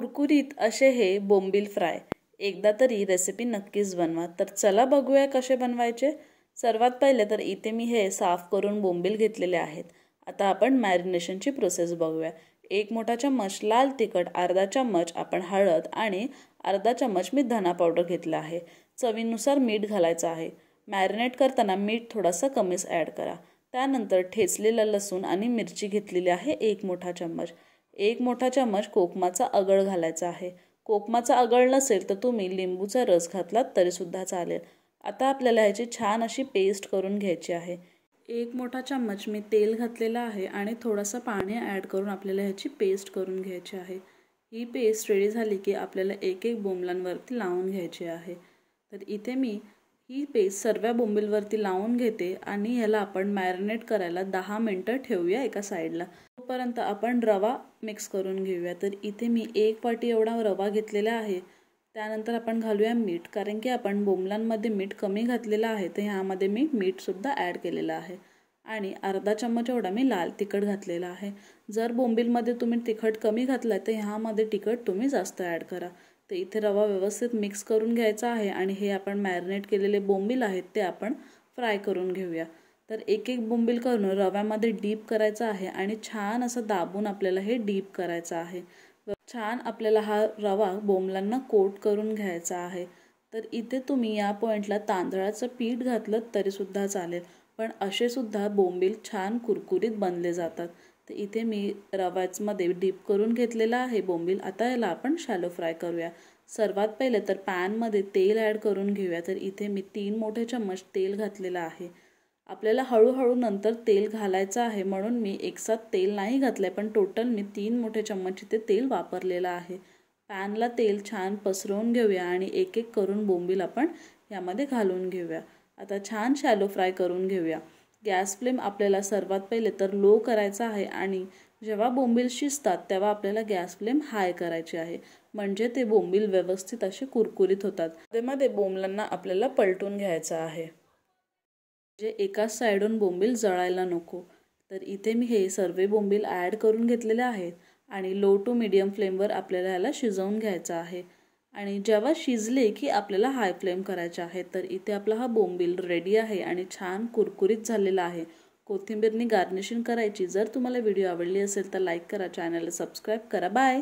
कुरकुरीत असे हे बोंबील फ्राय एकदा तरी रेसिपी नक्कीच बनवा तर चला बघूया कसे बनवायचे सर्वात पहिले तर इथे मी हे साफ करून बोंबील घेतलेले आहेत आता आपण मॅरिनेशनची प्रोसेस बघूया एक मोठा चम्मच लाल तिखट अर्धा चम्मच आपण हळद आणि अर्धा चम्मच मी धना पावडर घेतला आहे चवीनुसार मीठ घालायचं आहे मॅरिनेट करताना मीठ थोडासा कमीच ॲड करा त्यानंतर ठेचलेला लसूण आणि मिरची घेतलेली आहे एक मोठा चम्मच एक मोठा चम्मच कोकमाचा अगळ घालायचा आहे कोकमाचा अगळ नसेल तर तुम्ही लिंबूचा रस घातलात तरीसुद्धा चालेल आता आपल्याला ह्याची छान अशी पेस्ट करून घ्यायची आहे एक मोठा चम्मच मी तेल घातलेला आहे आणि थोडंसं पाणी ॲड करून आपल्याला ह्याची पेस्ट करून घ्यायची आहे ही पेस्ट रेडी झाली की आपल्याला एक एक बोंबलांवरती लावून घ्यायची आहे तर इथे मी ही पेस्ट सर्व बोंबिलवरती लावून घेते आणि ह्याला आपण मॅरिनेट करायला दहा मिनटं ठेवूया एका साईडला वाजेपर्यंत आपण रवा मिक्स करून घेऊया तर इथे मी एक वाटी एवढा रवा घेतलेला आहे त्यानंतर आपण घालूया मीठ कारण की आपण बोमलांमध्ये मीठ कमी घातलेलं आहे तर ह्यामध्ये मी मीठसुद्धा ॲड केलेलं आहे आणि अर्धा चम्मच एवढा मी लाल तिखट घातलेला आहे जर बोंबीलमध्ये तुम्ही तिखट कमी घातलं तर ह्यामध्ये तिखट तुम्ही जास्त ॲड करा तर इथे रवा व्यवस्थित मिक्स करून घ्यायचा आहे आणि हे आपण मॅरिनेट केलेले बोंबील आहेत ते आपण फ्राय करून घेऊया तर एक एक बोंबील करून रव्यामध्ये डीप करायचं आहे आणि छान असं दाबून आपल्याला हे डीप करायचं आहे छान आपल्याला हा रवा बोंबलांना कोट करून घ्यायचा आहे तर इथे तुम्ही या पॉईंटला तांदळाचं पीठ घातलं तरीसुद्धा चालेल पण असेसुद्धा बोंबील छान कुरकुरीत बनले जातात तर इथे मी रव्याचमध्ये डीप करून घेतलेला आहे बोंबील आता याला आपण शॅलो फ्राय करूया सर्वात पहिले तर पॅनमध्ये तेल ॲड करून घेऊया तर इथे मी तीन मोठे चम्मच तेल घातलेलं आहे आपल्याला हळूहळू नंतर तेल घालायचं आहे म्हणून मी एकसाथ तेल नाही घातलं आहे पण टोटल मी तीन मोठे चम्मच इथे तेल वापरलेलं आहे पॅनला तेल छान पसरवून घेऊया आणि एक एक करून बोंबील आपण यामध्ये घालून घेऊया आता छान शॅलो फ्राय करून घेऊया गॅस फ्लेम आपल्याला सर्वात पहिले तर लो करायचा आहे आणि जेव्हा बोंबील शिजतात तेव्हा आपल्याला गॅस फ्लेम हाय करायची आहे म्हणजे ते बोंबील व्यवस्थित असे कुरकुरीत होतात त्यामध्ये बोंबलांना आपल्याला पलटून घ्यायचं आहे म्हणजे एकाच साईडून बोंबील जळायला नको तर इथे मी हे सर्व बोंबील ॲड करून घेतलेले आहेत आणि लो टू मिडियम फ्लेमवर आपल्याला ह्याला शिजवून घ्यायचं आहे आणि जेव्हा शिजले की आपल्याला हाय फ्लेम करायचा आहे तर इथे आपला हा बोंबील रेडी आहे आणि छान कुरकुरीत झालेला आहे कोथिंबीरनी गार्निशिंग करायची जर तुम्हाला व्हिडिओ आवडली असेल तर लाईक करा चॅनलला सबस्क्राईब करा बाय